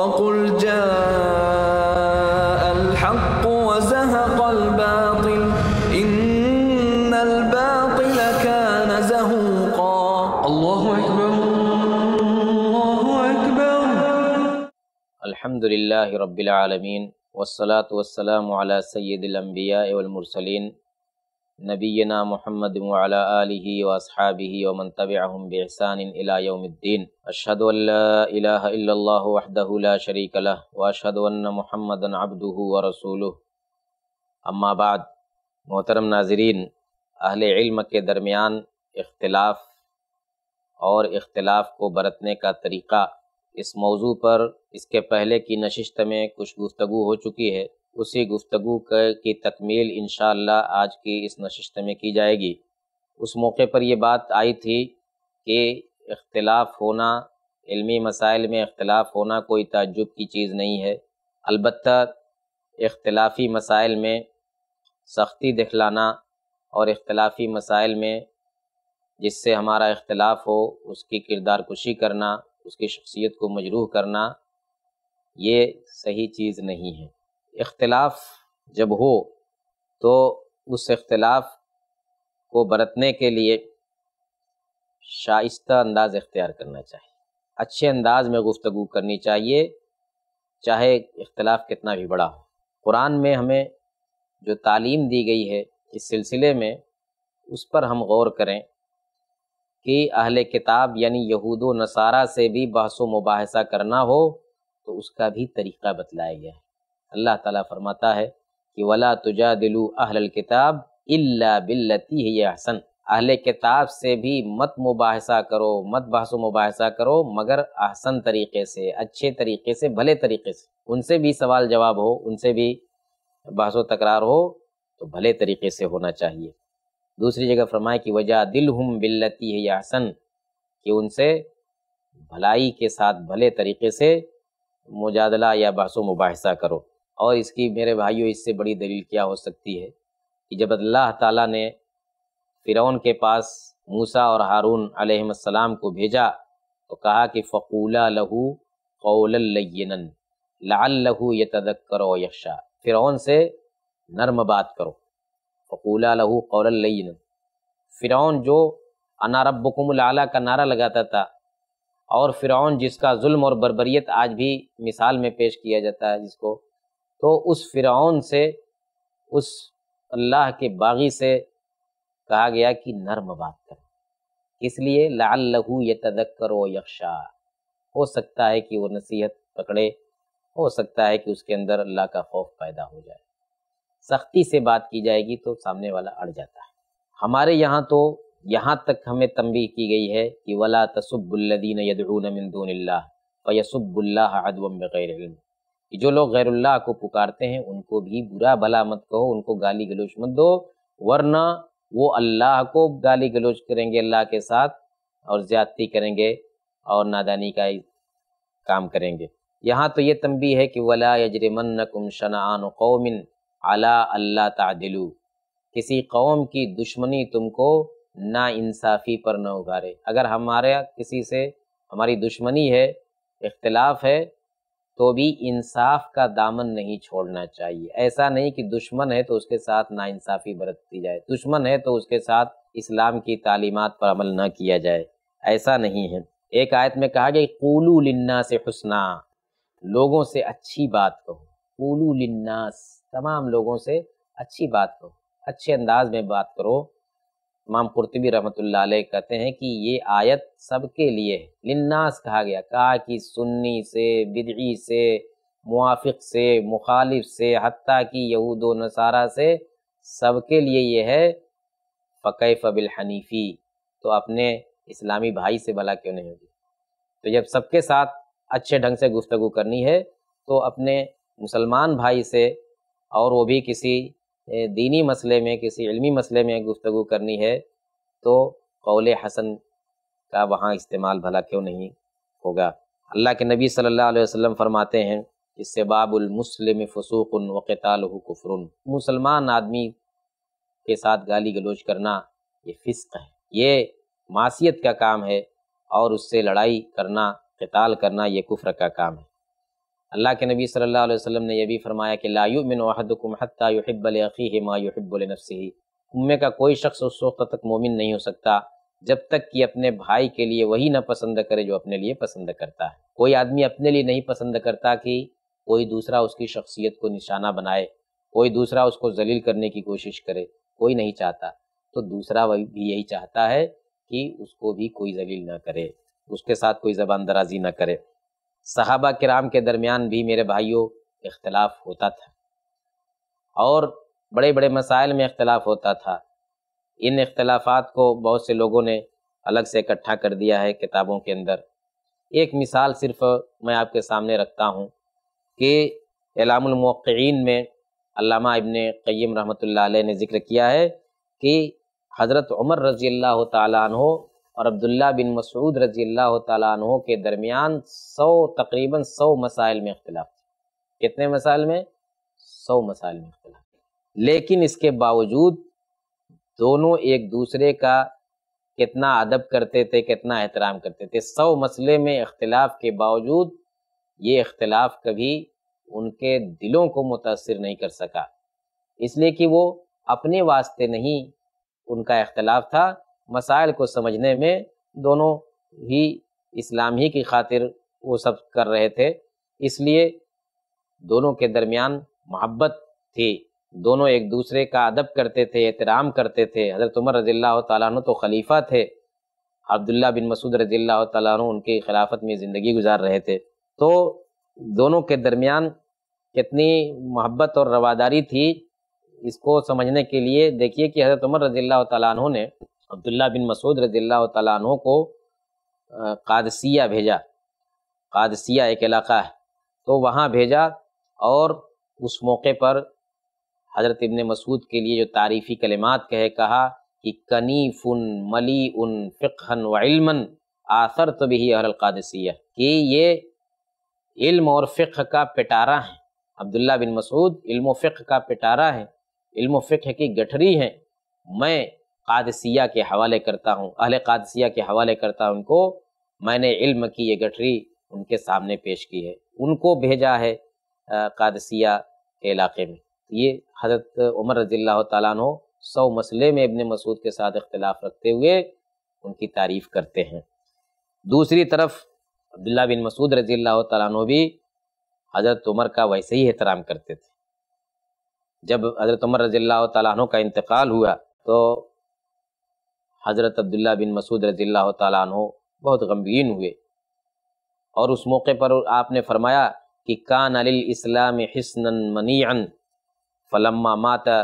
وقل جاء الحق وزهق الباطل إن الباطل كان زهوقا الله أكبر الله أكبر الحمد لله رب العالمين والصلاة والسلام على سيد الأنبياء والمرسلين नबीना मोहम्मद वसहाबी वमन तबम बहसानद्दीन अशद वहदला शरीक वशद महमद अब्दू व रसूल अम्माबाद मोहतरम नाजरीन अहल इल्म के दरमियान इख्तलाफ और इख्तलाफ को बरतने का तरीक़ा इस मौजू पर इसके पहले की नशिस्त में कुछ गुफ्तु हो चुकी है उसी गुफ्तु की तकमील इन आज की इस नशस्त में की जाएगी उस मौके पर यह बात आई थी कि इख्तलाफ होना इलमी मसाइल में अख्तिलाफ होना कोई तजुब की चीज़ नहीं है अलबत् इख्तलाफी मसाइल में सख्ती दिखलाना और इख्तलाफी मसाइल में जिससे हमारा इख्तलाफ हो उसकी किरदार कुशी करना उसकी शख्सियत को मजरूह करना ये सही चीज़ नहीं है इख्तलाफ जब हो तो उस इख्तलाफ को बरतने के लिए शाइस्ता अंदाज इख्तियार करना चाहिए अच्छे अंदाज में गुफ्तु करनी चाहिए चाहे इख्तलाफ कितना भी बड़ा हो कुरान में हमें जो तालीम दी गई है इस सिलसिले में उस पर हम गौर करें कि अहल किताब यानी यहूद नसारा से भी बहस व मुबासा करना हो तो उसका भी तरीक़ा बतलाया गया है अल्लाह ताला फरमाता है कि वला तुजा दिलू अहल किताब इल्ला बिल्लती ही अहसन अहल किताब से भी मत मुबासा करो मत बहसो मुबासा करो मगर अहसन तरीके से अच्छे तरीके से भले तरीके से उनसे भी सवाल जवाब हो उनसे भी बहसो तकरार हो तो भले तरीके से होना चाहिए दूसरी जगह फरमाए कि वजह दिल हम बिल्लती है यासन कि उनसे भलाई के साथ भले तरीके से मुजादला या बहसो मुबासा करो और इसकी मेरे भाइयों इससे बड़ी दलील क्या हो सकती है कि जब अल्लाह ताला ने फ़िरौन के पास मूसा और हारून अलैहिस्सलाम को भेजा तो कहा कि फ़कूला लहू कौलैन लाल लहू य तदक करो यक्षा फ़िरौन से नर्म बात करो फ़कूला लहू कौलैन फ़िरौन जो अना रब्बुकुमल का नारा लगाता था और फ़िरौन जिसका जुल्म और बरबरीत आज भी मिसाल में पेश किया जाता है जिसको तो उस फिरौन से उस अल्लाह के बागी से कहा गया कि नर्म बात करें इसलिए लाल लहू ये करो यक्षा हो सकता है कि वो नसीहत पकड़े हो सकता है कि उसके अंदर अल्लाह का खौफ पैदा हो जाए सख्ती से बात की जाएगी तो सामने वाला अड़ जाता है हमारे यहाँ तो यहाँ तक हमें तंबी की गई है कि वला तसब्बुल्लदीन यदून मिंदून फ़यसब्बुल्ला अदबम बैर कि जो लोग गैरुल्लाह को पुकारते हैं उनको भी बुरा भला मत कहो उनको गाली गलोच मत दो वरना वो अल्लाह को गाली गलोच करेंगे अल्लाह के साथ और ज़्यादती करेंगे और नादानी का काम करेंगे यहाँ तो ये तंबी है कि वला यजरमनकुम शनान कौमिन अला अल्लाह तादिलू किसी कौम की दुश्मनी तुमको ना इंसाफ़ी पर न उगारे अगर हमारे किसी से हमारी दुश्मनी है इख्तलाफ है तो भी इंसाफ का दामन नहीं छोड़ना चाहिए ऐसा नहीं कि दुश्मन है तो उसके साथ नाइंसाफ़ी बरतती जाए दुश्मन है तो उसके साथ इस्लाम की तालीमत पर अमल ना किया जाए ऐसा नहीं है एक आयत में कहा गया कूलू लिन्ना से हसना लोगों से अच्छी बात कहो कूलू लन्नास तमाम लोगों से अच्छी बात कहो अच्छे अंदाज में बात करो इमाम कुरतबी रहमतुल्लाह अलैह कहते हैं कि ये आयत सबके लिए है लिन्नास कहा गया कहा कि सुन्नी से बिदगी से मुआफ़ से मुखालिफ से हती कि यहूद नसारा से सबके लिए यह है फ़कैफ़ हनीफ़ी तो अपने इस्लामी भाई से भला क्यों नहीं होगी तो जब सबके साथ अच्छे ढंग से गुफ्तु करनी है तो अपने मुसलमान भाई से और वो भी किसी दीनी मसले में किसी इल्मी मसले में गुफ्तु करनी है तो कौल हसन का वहाँ इस्तेमाल भला क्यों नहीं होगा अल्लाह के नबी सल्लल्लाहु अलैहि वसल्लम फरमाते हैं कि सबाबुलमसलम फ़सूक़न वक़ताल कुफरन मुसलमान आदमी के साथ गाली गलोच करना ये फ़िस्क है ये मासीत का काम है और उससे लड़ाई करना कताल करना ये कुफ्र का काम है अल्लाह के नबी सल्लल्लाहु अलैहि वसल्लम ने यह भी फरमाया कि लायुमिन वहदकुम हत्ता युहिब्बल अखीहि मा युहिब्बल नफ्सिही उम्मे का कोई शख्स उस वक्त तक मोमिन नहीं हो सकता जब तक कि अपने भाई के लिए वही ना पसंद करे जो अपने लिए पसंद करता है कोई आदमी अपने लिए नहीं पसंद करता कि कोई दूसरा उसकी शख्सियत को निशाना बनाए कोई दूसरा उसको जलील करने की कोशिश करे कोई नहीं चाहता तो दूसरा भी यही चाहता है कि उसको भी कोई जलील ना करे उसके साथ कोई ज़बान दराजी ना करे सहाबा कराम के दरमियान भी मेरे भाइयों इख्तलाफ होता था और बड़े बड़े मसाइल में इख्तलाफ होता था इन इख्तलाफात को बहुत से लोगों ने अलग से इकट्ठा कर दिया है किताबों के अंदर एक मिसाल सिर्फ मैं आपके सामने रखता हूँ कि एलामौक़ीन में अल्लामा इबन क़य्यम रहमतुल्लाह अलैह ने जिक्र किया है कि हज़रत उमर रज़ी अल्लाह तहो और अब्दुल्ला बिन मसूद रज़ी अल्लाह तहो के दरमियान सौ तकरीबन सौ मसाइल में इख्तलाफ कितने मसाइल में सौ मसाइल में इख्तलाफ लेकिन इसके बावजूद दोनों एक दूसरे का कितना अदब करते थे कितना एहतराम करते थे सौ मसले में इख्तलाफ के बावजूद ये इख्तलाफ कभी उनके दिलों को मुतासर नहीं कर सका इसलिए कि वो अपने वास्ते नहीं उनका इख्तलाफ था मसाइल को समझने में दोनों ही इस्लाम ही की खातिर वो सब कर रहे थे इसलिए दोनों के दरमियान मोहब्बत थी दोनों एक दूसरे का अदब करते थे एहतराम करते थे हज़रत उमर रज़ील्ला तो खलीफा थे अब्दुल्ला बिन मसूद रज़ील्ला उनके खिलाफत में ज़िंदगी गुजार रहे थे तो दोनों के दरमियान कितनी मोहब्बत और रवादारी थी इसको समझने के लिए देखिए कि हज़रत उमर रज़ील्ला तु ने अब्दुल्ला बिन मसूद रज़ील्ला तु को कादसिया भेजा कादसिया एक इलाका है तो वहाँ भेजा और उस मौके पर हज़रत इब्ने मसूद के लिए जो तारीफ़ी कलिमात कहे कहा कि कनीफ़ुन मली उन फ़िकन वमन आसर तो भी अहलकादसिया कि ये इल्म और फ़िक का पिटारा है अब्दुल्ला बिन मसूद इल्म फ़िक का पिटारा है इल्म फ़िक की गठरी है मैं कादसिया के हवाले करता हूँ अहल कादसिया के हवाले करता हूँ उनको मैंने इल्म की ये गठरी उनके सामने पेश की है उनको भेजा है कादसिया के इलाके में ये हजरत उमर रजील्ला तु सौ मसले में इबन मसूद के साथ इख्तलाफ रखते हुए उनकी तारीफ़ करते हैं दूसरी तरफ अब्दुल्ला बिन मसूद रजील्ला तु भी हज़रत उमर का वैसे ही एहतराम करते थे जब हज़रत उमर रजील्ला तु का इंतकाल हुआ तो हज़रत अब्दुल्ला बिन मसूद रजील्ला तु बहुत गमगीन हुए और उस मौके पर आपने फरमाया कि कान अल इस्लाम हसन मनी फलम्मा माता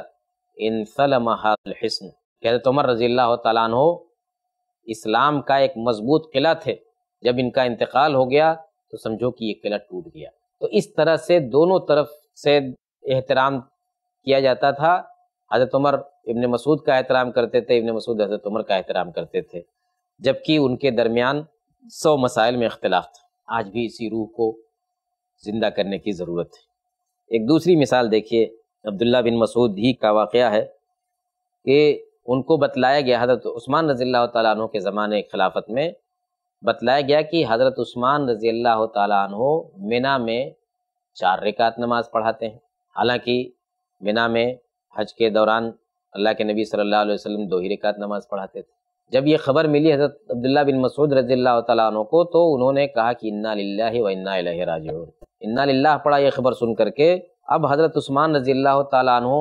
इन सलम हसन कहते तो उमर रजी अल्लाह हो इस्लाम का एक मजबूत किला थे जब इनका इंतकाल हो गया तो समझो कि ये किला टूट गया तो इस तरह से दोनों तरफ से एहतराम किया जाता था हज़रत उमर इबन मसूद का एहतराम करते थे इबन मसूद हज़रत उमर का एहतराम करते थे जबकि उनके दरमियान सौ मसाइल में अख्तिलाफ था आज भी इसी रूह को ज़िंदा करने की ज़रूरत है एक दूसरी मिसाल देखिए अब्दुल्ला बिन मसूद ही का वाक़ है कि उनको बतलाया गया हज़रत उस्मान रज़ी अल्लाह के ज़माने खिलाफत में बतलाया गया कि हज़रत उस्मान रज़ी अल्लाह तु मिना में चार रिकात नमाज़ पढ़ाते हैं हालांकि मिना में हज के दौरान अल्लाह के नबी सल्लल्लाहु अलैहि वसल्लम दो ही रिकात नमाज़ पढ़ाते थे जब ये खबर मिली हज़रत अब्दुल्ला बिन मसूद रजी अल्लाह तु को तो उन्होंने कहा कि इन्ना लाही व इन्ना राज इन्ना पढ़ा यह खबर सुन करके अब हज़रत उस्मान रजी अल्लाह तु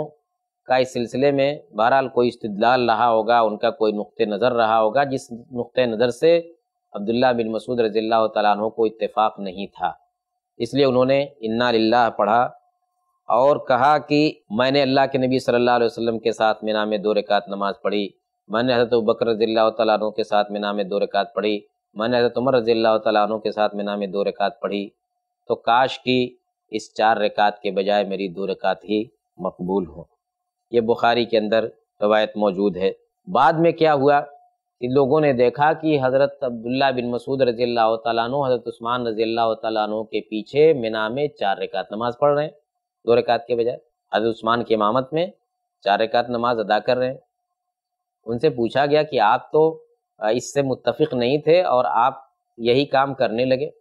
का इस सिलसिले में बहरहाल कोई इस्तलाल रहा होगा उनका कोई नुक़ नज़र रहा होगा जिस नुक़ नज़र से अब्दुल्ला बिन मसूद रजी अल्लाह तु को इतफ़ाक़ नहीं था इसलिए उन्होंने इन्ना ला पढ़ा और कहा कि मैंने अल्लाह के नबी सल्लल्लाहु अलैहि वसल्लम के साथ मीना में दो रकात नमाज़ पढ़ी मैंने हज़रत बकर रजील्ला तु के साथ मीना में दो रकात पढ़ी मैंने हज़रत उमर रजील्ला तु के साथ मीना में दो रकात पढ़ी तो काश की इस चार रकात के बजाय मेरी दो रकात ही मकबूल हो ये बुखारी के अंदर रवायत मौजूद है बाद में क्या हुआ कि लोगों ने देखा कि हज़रत अब्दुल्ला बिन मसूद रजी अल्लाह तु हज़रत उस्मान रजी अल्लाह तु के पीछे मिना में चार रकात नमाज़ पढ़ रहे हैं दो रकात के बजाय हज़रत उस्मान की इमामत में चार रकात नमाज अदा कर रहे हैं उनसे पूछा गया कि आप तो इससे मुतफ़ नहीं थे और आप यही काम करने लगे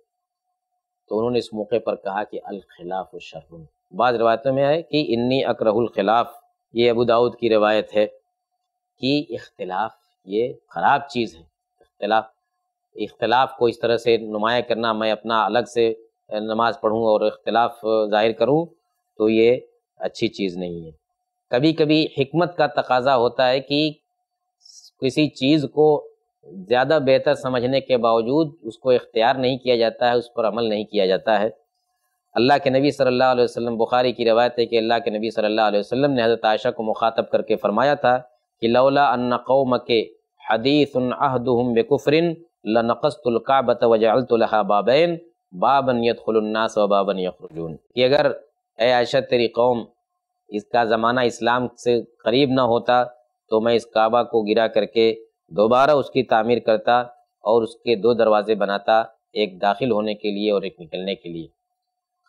तो उन्होंने इस मौके पर कहा कि अलखिलाफ शर बाद रवायतों में आए कि इन्नी अकरहुल खिलाफ ये अबू दाऊद की रवायत है कि इख्तिलाफ ये ख़राब चीज़ है इख्तिलाफ इख्तिलाफ को इस तरह से नुमाया करना मैं अपना अलग से नमाज़ पढ़ूँ और इख्तिलाफ ज़ाहिर करूँ तो ये अच्छी चीज़ नहीं है कभी कभी हमत का तकाजा होता है कि किसी चीज़ को ज़्यादा बेहतर समझने के बावजूद उसको इख्तियार नहीं किया जाता है उस पर अमल नहीं किया जाता है अल्लाह के नबी सल्लल्लाहु अलैहि वसल्लम बुखारी की रवायत है कि अल्लाह के नबी सल्लल्लाहु अलैहि वसल्लम ने हज़रत आयशा को मुखातब करके फरमाया था कि लौला अन कौम के हदीस अहदम बेकुफरिन लनकस्तुल्काबत वजलतलहा बाबैन बाबन यदनास व बाबन यखरजून कि अगर ए आयशा तेरी कौम इसका ज़माना इस्लाम से करीब ना होता तो मैं इस काबा को गिरा करके दोबारा उसकी तामीर करता और उसके दो दरवाजे बनाता एक दाखिल होने के लिए और एक निकलने के लिए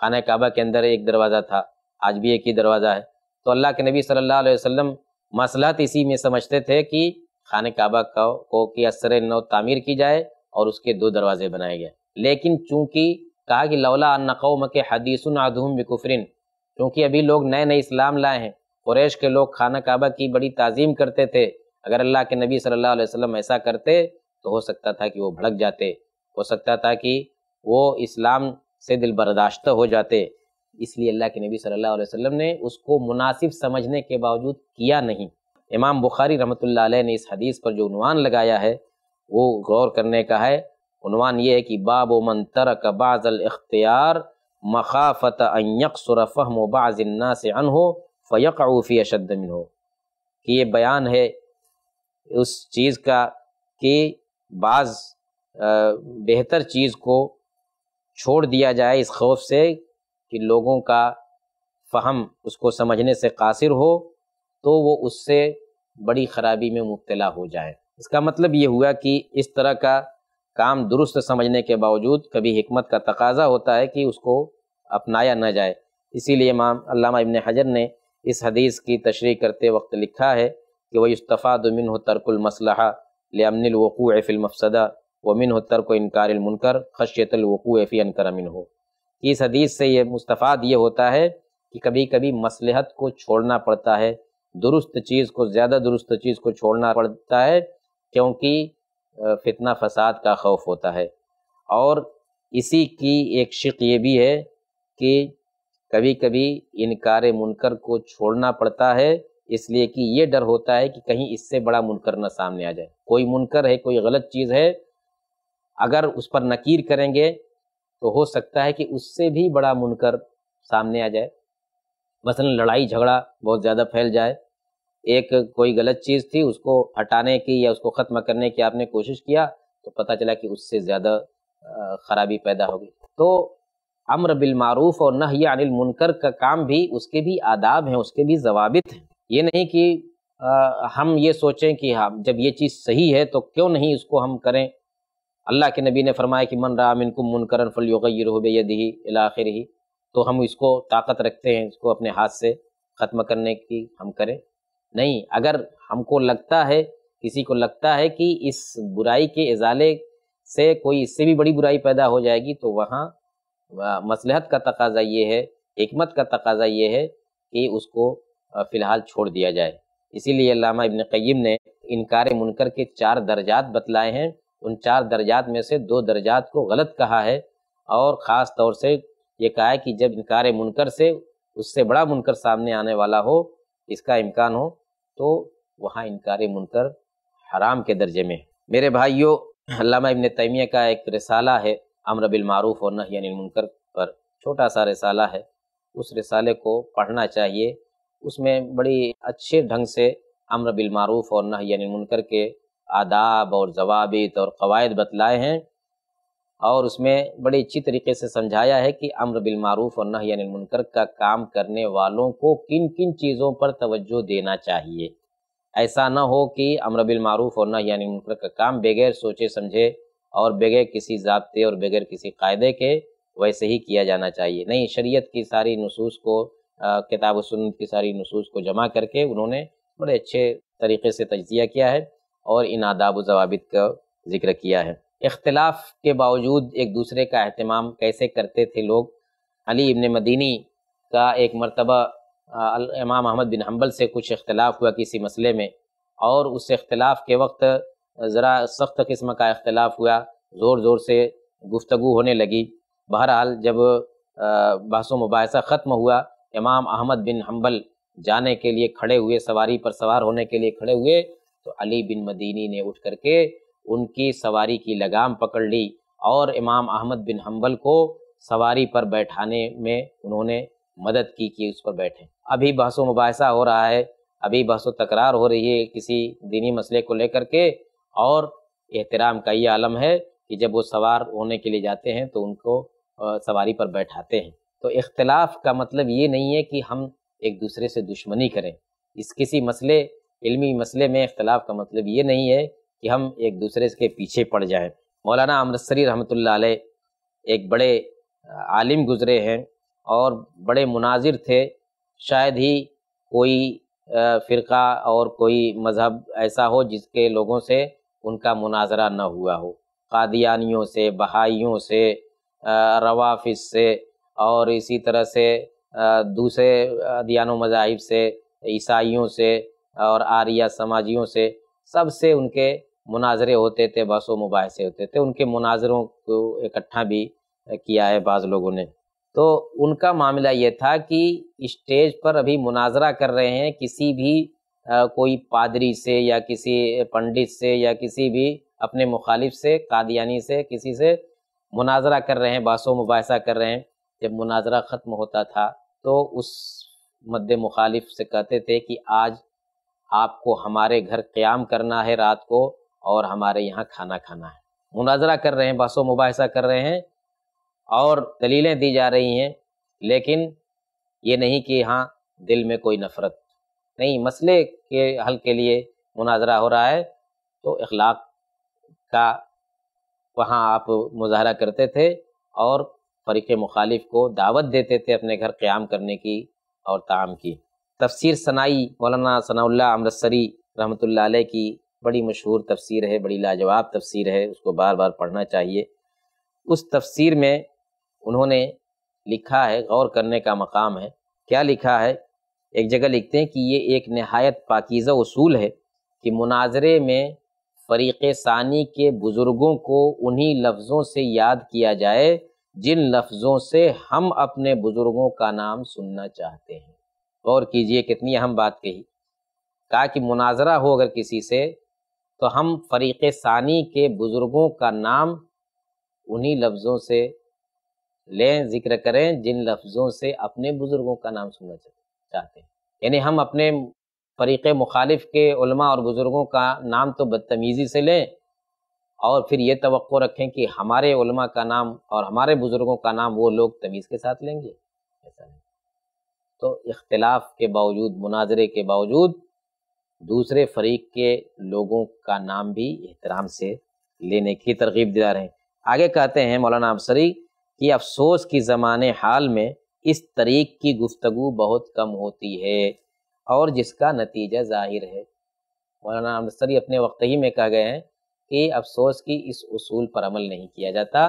खाना काबा के अंदर एक दरवाज़ा था आज भी एक ही दरवाज़ा है तो अल्लाह के नबी सल्लल्लाहु अलैहि वसल्लम मसलात इसी में समझते थे कि खाने काबा को, को की असर नौ तामीर की जाए और उसके दो दरवाजे बनाए गए लेकिन चूंकि कहा कि लौला नकोम के हदीसन आधूम बिकुफरिन क्योंकि अभी लोग नए नए इस्लाम लाए हैं कुरेश के लोग खाना काबा की बड़ी तज़ीम करते थे अगर अल्लाह के नबी सल्लल्लाहु अलैहि वसल्लम ऐसा करते तो हो सकता था कि वो भड़क जाते हो सकता था कि वो इस्लाम से दिल बर्दाश्त हो जाते इसलिए अल्लाह के नबी सल्लल्लाहु अलैहि वसल्लम ने उसको मुनासिब समझने के बावजूद किया नहीं इमाम बुखारी रहमत ने इस हदीस पर जो उनवान लगाया है वो गौर करने का है उनवान ये है कि बाब मन तरक बाज़ल इख्तियार मखाफत अयकसरफ़ मुबाज़न्ना से अन हो फ़यक़ी अशद हो कि ये बयान है उस चीज़ का कि बाज़ बेहतर चीज़ को छोड़ दिया जाए इस खौफ से कि लोगों का फहम उसको समझने से कासिर हो तो वो उससे बड़ी ख़राबी में मुबतला हो जाए इसका मतलब ये हुआ कि इस तरह का काम दुरुस्त समझने के बावजूद कभी हमत का तकाजा होता है कि उसको अपनाया ना जाए इसीलिए इमाम अल्लामा इबन हजर ने इस हदीस की तशरी करते वक्त लिखा है कि वही इस्तफ़ा दुमिन हो तरकुल मसलहा लेमनवक़ू फ़िलमफसदा व मिन हो तरक इनकारमनकर खशियतलवक़ू फ़ी अनकरमिन हो इस हदीस से ये मुस्तफ़ाद ये होता है कि कभी कभी मसलहत को छोड़ना पड़ता है दुरुस्त चीज़ को ज़्यादा दुरुस्त चीज़ को छोड़ना पड़ता है क्योंकि फितना फसाद का खौफ होता है और इसी की एक शिक ये भी है कि कभी कभी इनकार मुनकर को छोड़ना पड़ता है इसलिए कि ये डर होता है कि कहीं इससे बड़ा मुनकर ना सामने आ जाए कोई मुनकर है कोई गलत चीज़ है अगर उस पर नकीर करेंगे तो हो सकता है कि उससे भी बड़ा मुनकर सामने आ जाए मसलन लड़ाई झगड़ा बहुत ज़्यादा फैल जाए एक कोई गलत चीज़ थी उसको हटाने की या उसको ख़त्म करने की आपने कोशिश किया तो पता चला कि उससे ज़्यादा खराबी पैदा होगी तो अम्र बिलमारूफ और नही अनिल मुनकर का काम भी उसके भी आदाब हैं उसके भी जवाबित हैं ये नहीं कि आ, हम ये सोचें कि हाँ जब ये चीज़ सही है तो क्यों नहीं इसको हम करें अल्लाह के नबी ने फरमाया कि मन राम इनको मुनकरन फलयुगर बेयदी आखिर ही तो हम इसको ताकत रखते हैं इसको अपने हाथ से ख़त्म करने की हम करें नहीं अगर हमको लगता है किसी को लगता है कि इस बुराई के इजाले से कोई इससे भी बड़ी बुराई पैदा हो जाएगी तो वहाँ मसलहत का तकाजा ये है हमत का तकाजा ये है कि उसको फ़िलहाल छोड़ दिया जाए इसीलिए लामा इबन क़य्यम ने इनकार मुनकर के चार दर्जात बतलाए हैं उन चार दर्जात में से दो दर्जात को गलत कहा है और ख़ास तौर से ये कहा है कि जब इनकार मुनकर से उससे बड़ा मुनकर सामने आने वाला हो इसका इम्कान हो तो वहाँ इनकार मुनकर हराम के दर्जे में मेरे भाइयों अल्लामा इबन तैमिया का एक रिसाला है अमर बिलमारूफ और नहयन मुनकर पर छोटा सा रिसाला है उस रिसाले को पढ़ना चाहिए उसमें बड़ी अच्छे ढंग से अम्र बिलमारूफ और नहयन मुनकर के आदाब और जवाबित और कवायद बतलाए हैं और उसमें बड़े अच्छी तरीके से समझाया है कि अम्र बिलमारूफ और नहयन मुनकर का काम करने वालों को किन किन चीज़ों पर तवज्जो देना चाहिए ऐसा ना हो कि अम्र बिलमारूफ और नहयन मुनकर का काम बगैर सोचे समझे और बगैर किसी जबते और बगैर किसी कायदे के वैसे ही किया जाना चाहिए नहीं शरीयत की सारी नसूस को किताब सुन्नत की सारी नसूस को जमा करके उन्होंने बड़े अच्छे तरीके से तजिया किया है और इन आदाब जवाबित का जिक्र किया है इख्तलाफ के बावजूद एक दूसरे का अहतमाम कैसे करते थे लोग अली इबन मदीनी का एक मरतबा इमाम अहमद बिन हम्बल से कुछ इख्तलाफ हुआ किसी मसले में और उस इख्तलाफ के वक्त ज़रा सख्त किस्म का अख्तिलाफ़ हुआ ज़ोर ज़ोर से गुफ्तु होने लगी बहरहाल जब बहस मुबासा ख़त्म हुआ इमाम अहमद बिन हम्बल जाने के लिए खड़े हुए सवारी पर सवार होने के लिए खड़े हुए तो अली बिन मदीनी ने उठ करके उनकी सवारी की लगाम पकड़ ली और इमाम अहमद बिन हम्बल को सवारी पर बैठाने में उन्होंने मदद की कि उस पर बैठे अभी बहसो मुबासा हो रहा है अभी बहसो तकरार हो रही है किसी दीनी मसले को लेकर के और एहतराम का ये आलम है कि जब वो सवार होने के लिए जाते हैं तो उनको सवारी पर बैठाते हैं तो इख्तलाफ का मतलब ये नहीं है कि हम एक दूसरे से दुश्मनी करें इस किसी मसले इल्मी मसले में इख्तलाफ का मतलब ये नहीं है कि हम एक दूसरे के पीछे पड़ जाएं मौलाना अमृतसरी रहमत एक बड़े आलिम गुज़रे हैं और बड़े मुनाजिर थे शायद ही कोई फ़िरका और कोई मज़हब ऐसा हो जिसके लोगों से उनका मुनाजरा न हुआ हो कादियानियों से बहाइयों से रवाफिस से और इसी तरह से दूसरे अदियान मजाहिब से ईसाइयों से और आर्या समाजियों से सबसे उनके मुनाजरे होते थे बसो मुबासे होते थे उनके मुनाजरों को इकट्ठा भी किया है बाज़ लोगों ने तो उनका मामला ये था कि स्टेज पर अभी मुनाजरा कर रहे हैं किसी भी आ, कोई पादरी से या किसी पंडित से या किसी भी अपने मुखालिफ से कादियानी से किसी से मुनाजरा कर रहे हैं बासो मुबासा कर रहे हैं जब मुनाजरा ख़त्म होता था तो उस मद मुखालिफ से कहते थे कि आज आपको हमारे घर क़्याम करना है रात को और हमारे यहाँ खाना खाना है मुनाजरा कर रहे हैं बसो मुबासा कर रहे हैं और दलीलें दी जा रही हैं लेकिन ये नहीं कि हाँ दिल में कोई नफ़रत नहीं मसले के हल के लिए मुनाजरा हो रहा है तो इखलाक का वहाँ आप मुजाहरा करते थे और फरीक मुखालिफ को दावत देते थे अपने घर क़्याम करने की और ताम की तफसीर सनाई मौलाना सनाउल्ला अमृतसरी रहमत अलैह की बड़ी मशहूर तफसीर है बड़ी लाजवाब तफसीर है उसको बार बार पढ़ना चाहिए उस तफसीर में उन्होंने लिखा है गौर करने का मकाम है क्या लिखा है एक जगह लिखते हैं कि ये एक नहायत पाकिज़ा उसूल है कि मुनाजरे में फ़रीक़ सानी के बुज़ुर्गों को उन्हीं लफ्ज़ों से याद किया जाए जिन लफ्ज़ों से हम अपने बुज़ुर्गों का नाम सुनना चाहते हैं गौर कीजिए कितनी अहम बात कही कहा कि मुनाजरा हो अगर किसी से तो हम फरीक़ सानी के बुज़ुर्गों का नाम उन्हीं लफ्ज़ों से लें जिक्र करें जिन लफ्ज़ों से अपने बुज़ुर्गों का नाम सुनना चाहते हैं यानी हम अपने फरीक़ मुखालिफ के और बुज़ुर्गों का नाम तो बदतमीज़ी से लें और फिर ये तो रखें कि हमारे उलमा का नाम और हमारे बुज़ुर्गों का नाम वो लोग तमीज़ के साथ लेंगे ऐसा नहीं तो इख्तलाफ के बावजूद मुनाजरे के बावजूद दूसरे फरीक के लोगों का नाम भी एहतराम से लेने की तरगीब दिला रहे हैं आगे कहते हैं मौलाना अफसरी कि अफसोस की ज़माने हाल में इस तरीक की गुफ्तु बहुत कम होती है और जिसका नतीजा ज़ाहिर है मौलाना अफसरी अपने वक्त ही में कह गए हैं कि अफसोस की इस उसूल पर अमल नहीं किया जाता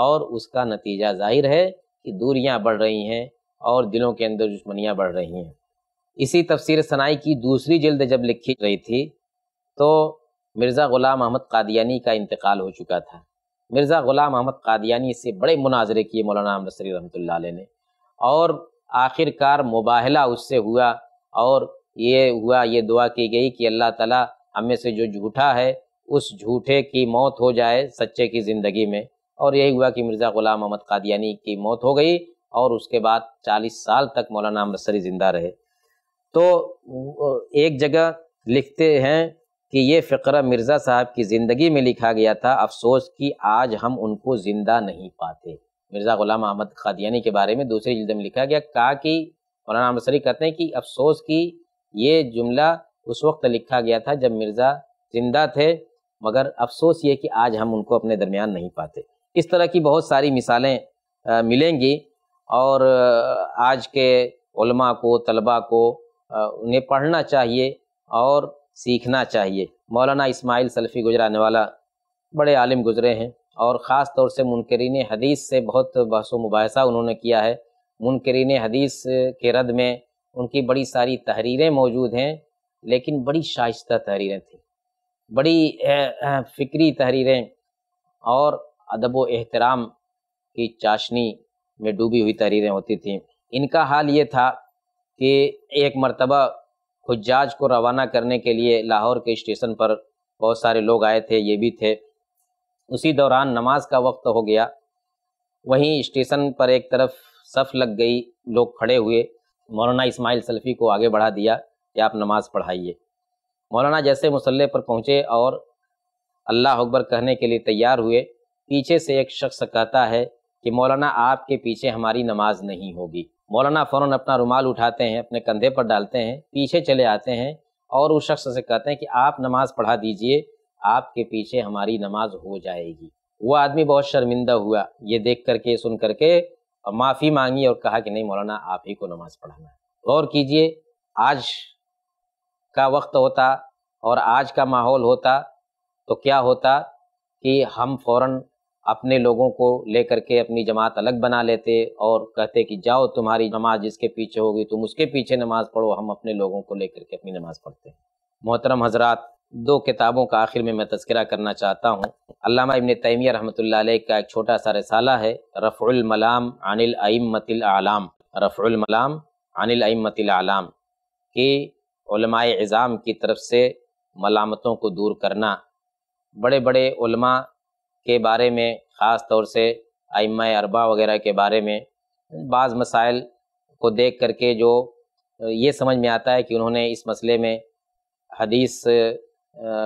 और उसका नतीजा जाहिर है कि दूरियां बढ़ रही हैं और दिलों के अंदर दुश्मनियाँ बढ़ रही हैं इसी तफसीर सनाई की दूसरी जल्द जब लिखी रही थी तो मिर्ज़ा ग़ुलाम अहमद कादियानी का इंतकाल हो चुका था मिर्ज़ा ग़ुलाम अहमद कादियानी से बड़े मुनाजरे किए मौलाना नसरी रहमतुल्लाह ने और आखिरकार मुबाहला उससे हुआ और ये हुआ ये दुआ की गई कि अल्लाह ताला हमें से जो झूठा है उस झूठे की मौत हो जाए सच्चे की ज़िंदगी में और यही हुआ कि मिर्ज़ा ग़ुलाम अहमद कादियानी की मौत हो गई और उसके बाद 40 साल तक मौलाना अमृतसरी ज़िंदा रहे तो एक जगह लिखते हैं कि ये फ़िक्र मिर्ज़ा साहब की ज़िंदगी में लिखा गया था अफसोस कि आज हम उनको ज़िंदा नहीं पाते मिर्ज़ा ग़ुलाम अहमद कादियानी के बारे में दूसरी जिल्द में लिखा गया कहा कि मौलाना अमृतसरी कहते हैं कि अफसोस की ये जुमला उस वक्त लिखा गया था जब मिर्ज़ा ज़िंदा थे मगर अफसोस ये कि आज हम उनको अपने दरमियान नहीं पाते इस तरह की बहुत सारी मिसालें मिलेंगी और आज के उलमा को तलबा को उन्हें पढ़ना चाहिए और सीखना चाहिए मौलाना इस्माइल सल्फ़ी गुजराने वाला बड़े आलिम गुजरे हैं और ख़ास तौर से मुनकरीन हदीस से बहुत बहस मुबासा उन्होंने किया है मुनकरीन हदीस के रद में उनकी बड़ी सारी तहरीरें मौजूद हैं लेकिन बड़ी शाइस्ता तहरीरें थीं बड़ी फ़िक्री तहरीरें और अदब व एहतराम की चाशनी में डूबी हुई तहरीरें होती थीं इनका हाल ये था कि एक मरतबा हजाज को रवाना करने के लिए लाहौर के स्टेशन पर बहुत सारे लोग आए थे ये भी थे उसी दौरान नमाज का वक्त हो गया वहीं स्टेशन पर एक तरफ सफ़ लग गई लोग खड़े हुए मौलाना इस्माइल सल्फ़ी को आगे बढ़ा दिया कि आप नमाज़ पढ़ाइए मौलाना जैसे मुसल्ले पर पहुंचे और अल्लाह अकबर कहने के लिए तैयार हुए पीछे से एक शख्स कहता है कि मौलाना आपके पीछे हमारी नमाज नहीं होगी मौलाना फ़ौरन अपना रुमाल उठाते हैं अपने कंधे पर डालते हैं पीछे चले आते हैं और उस शख्स से कहते हैं कि आप नमाज पढ़ा दीजिए आपके पीछे हमारी नमाज हो जाएगी वो आदमी बहुत शर्मिंदा हुआ ये देख करके सुन करके माफ़ी मांगी और कहा कि नहीं मौलाना आप ही को नमाज पढ़ाना गौर कीजिए आज का वक्त होता और आज का माहौल होता तो क्या होता कि हम फौरन अपने लोगों को लेकर के अपनी जमात अलग बना लेते और कहते कि जाओ तुम्हारी नमाज जिसके पीछे होगी तुम उसके पीछे नमाज पढ़ो हम अपने लोगों को लेकर के अपनी नमाज पढ़ते हैं मोहतरम हजरात दो किताबों का आखिर में मैं तस्करा करना चाहता हूँ अलामा इबन तैमिया रहमतुल्लाह अलैह का एक छोटा सा रसाला है रफ़ुल मलाम अनिल अमतिल आलाम रफ़ुल मलाम अनिल मतिल आलाम की इज़ाम की तरफ से मलामतों को दूर करना बड़े बड़े के बारे में ख़ास तौर से आइम्मा अरबा वगैरह के बारे में बाज़ मसाइल को देख करके जो ये समझ में आता है कि उन्होंने इस मसले में हदीस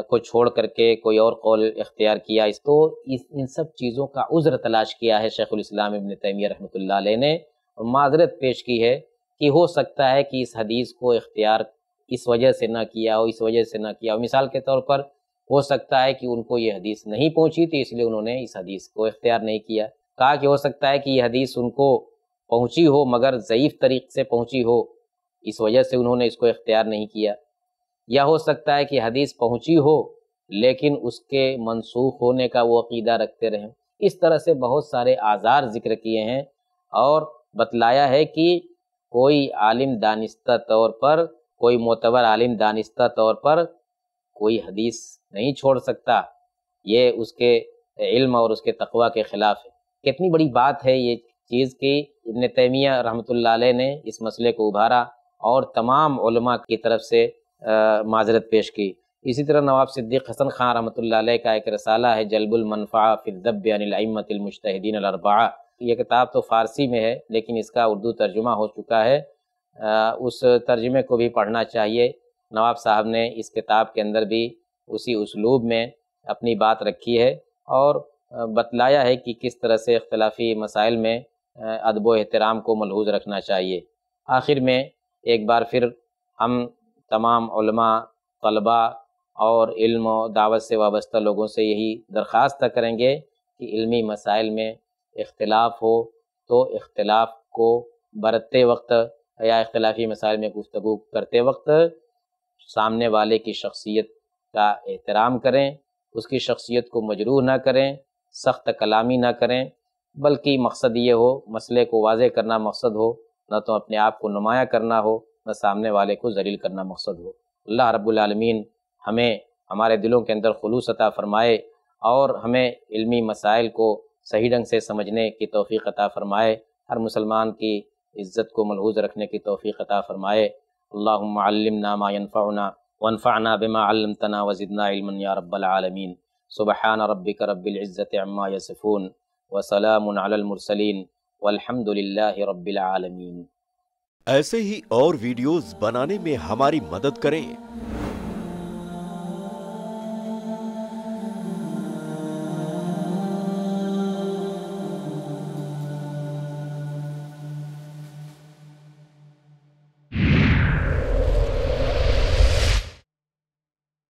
को छोड़ करके कोई और कौल इख्तियार किया इस तो इस इन सब चीज़ों का उज़र तलाश किया है शेख़ुलस्लाम इबन तैमिया रहमत ने और माजरत पेश की है कि हो सकता है कि इस हदीस को इख्तियार इस वजह से ना किया हो इस वजह से ना किया हो मिसाल के तौर पर हो सकता है कि उनको ये हदीस नहीं पहुंची तो इसलिए उन्होंने इस हदीस को इख्तियार नहीं किया कहा कि हो सकता है कि यह हदीस उनको पहुंची हो मगर ज़यीफ़ तरीक़े से पहुंची हो इस वजह से उन्होंने इसको इख्तियार नहीं किया या हो सकता है कि हदीस पहुंची हो लेकिन उसके मनसूख होने का वो अकीदा रखते रहें इस तरह से बहुत सारे आज़ार जिक्र किए हैं और बतलाया है कि कोई आलिम दानिस्ता तौर पर कोई मोतबर आलिम दानिस्ता तौर पर कोई हदीस नहीं छोड़ सकता ये उसके इल्म और उसके तकवा के ख़िलाफ़ है कितनी बड़ी बात है ये चीज़ कि इबन तैमिया रहमत ने इस मसले को उभारा और तमाम की तरफ से माजरत पेश की इसी तरह नवाब सिद्दीक हसन खान रहमत का एक रसाला है जलबुलमनफ़ा फ़िदबिलमतमतमशतदीन अरबा ये किताब तो फ़ारसी में है लेकिन इसका उर्दू तर्जुमा हो चुका है उस तर्जमे को भी पढ़ना चाहिए नवाब साहब ने इस किताब के अंदर भी उसी उसलूब में अपनी बात रखी है और बतलाया है कि किस तरह से अख्तिलाफी मसाइल में अदब एहतराम को मलहूज रखना चाहिए आखिर में एक बार फिर हम तमाम तलबा और इल्म और दावत से वाबस्ता लोगों से यही दरख्वास्त करेंगे कि इल्मी मसाइल में इख्तलाफ हो तो इख्तलाफ को बरतते वक्त या इख्लाफी मसाइल में गुफ्तु करते वक्त सामने वाले की शख्सियत का एहतराम करें उसकी शख्सियत को मजरूह ना करें सख्त कलामी ना करें बल्कि मकसद ये हो मसले को वाज करना मकसद हो ना तो अपने आप को नुमाया करना हो ना सामने वाले को जलील करना मकसद हो अल्लाह रबालमीन हमें हमारे दिलों के अंदर खलूस अता फ़रमाए और हमें इलमी मसाइल को सही ढंग से समझने की तोफ़ी अता फ़रमाए हर मुसलमान की इज़्ज़त को मलहूज रखने की तोफ़ी अता फ़रमाए अल्लामना वनफ़ाना बिमा वज़िदना इलमन सुबहान रबिक रब्ज़त वसलामसलिन वलहमदिल्ला रबालमीन ऐसे ही और वीडियोज़ बनाने में हमारी मदद करें